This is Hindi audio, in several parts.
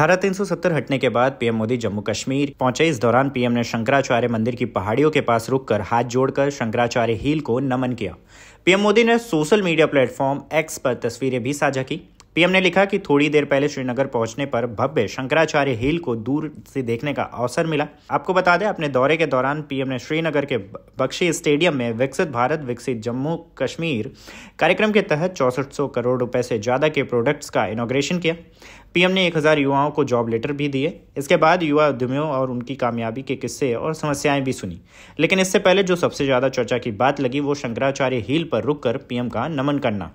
धारा 370 हटने के बाद पीएम मोदी जम्मू कश्मीर पहुंचे इस दौरान पीएम ने शंकराचार्य मंदिर की पहाड़ियों के पास रुककर हाथ जोड़कर शंकराचार्य हील को नमन किया पीएम मोदी ने सोशल मीडिया प्लेटफॉर्म एक्स पर तस्वीरें भी साझा की पीएम ने लिखा कि थोड़ी देर पहले श्रीनगर पहुंचने पर भव्य शंकराचार्य हिल को दूर से देखने का अवसर मिला आपको बता दें अपने दौरे के दौरान पीएम ने श्रीनगर के बख्शी स्टेडियम में विकसित भारत विकसित जम्मू कश्मीर कार्यक्रम के तहत चौसठ करोड़ रुपए से ज्यादा के प्रोडक्ट्स का इनोग्रेशन किया पीएम ने 1000 युवाओं को जॉब लेटर भी दिए इसके बाद युवा उद्यमियों और उनकी कामयाबी के किस्से और समस्याएं भी सुनी लेकिन इससे पहले जो सबसे ज्यादा चर्चा की बात लगी वो शंकराचार्य हिल पर रुककर पीएम का नमन करना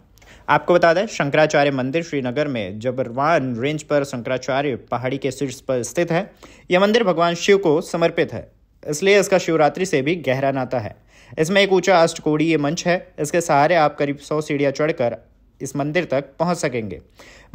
आपको बता दें शंकराचार्य मंदिर श्रीनगर में जबरवान रेंज पर शंकराचार्य पहाड़ी के शीर्ष पर स्थित है यह मंदिर भगवान शिव को समर्पित है इसलिए इसका शिवरात्रि से भी गहरा नाता है इसमें एक ऊंचा अष्टकोड़ीय मंच है इसके सहारे आप करीब सौ सीढ़ियाँ चढ़कर इस मंदिर तक पहुंच सकेंगे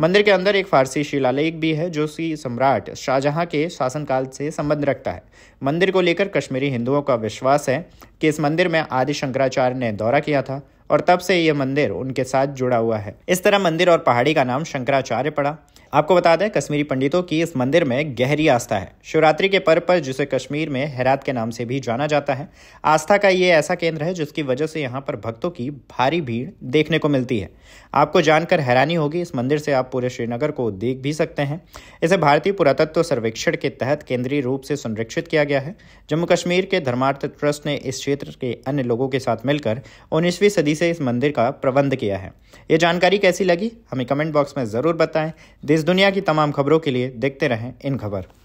मंदिर के अंदर एक फारसी शिलालेख भी है जो कि सम्राट शाहजहां के शासनकाल से संबंध रखता है मंदिर को लेकर कश्मीरी हिंदुओं का विश्वास है कि इस मंदिर में आदि शंकराचार्य ने दौरा किया था और तब से ये मंदिर उनके साथ जुड़ा हुआ है इस तरह मंदिर और पहाड़ी का नाम शंकराचार्य पड़ा आपको बता दें कश्मीरी पंडितों की इस मंदिर में गहरी आस्था है शिवरात्रि के पर्व पर जिसे कश्मीर में हैरात के नाम से भी जाना जाता है आस्था का ये ऐसा केंद्र है जिसकी वजह से यहाँ पर भक्तों की भारी भीड़ देखने को मिलती है आपको जानकर हैरानी होगी इस मंदिर से आप पूरे श्रीनगर को देख भी सकते हैं इसे भारतीय पुरातत्व सर्वेक्षण के तहत केंद्रीय रूप से संरक्षित किया गया है जम्मू कश्मीर के धर्मार्थ ट्रस्ट ने इस क्षेत्र के अन्य लोगों के साथ मिलकर उन्नीसवीं सदी से इस मंदिर का प्रबंध किया है ये जानकारी कैसी लगी हमें कमेंट बॉक्स में ज़रूर बताएं इस दुनिया की तमाम खबरों के लिए देखते रहें इन खबर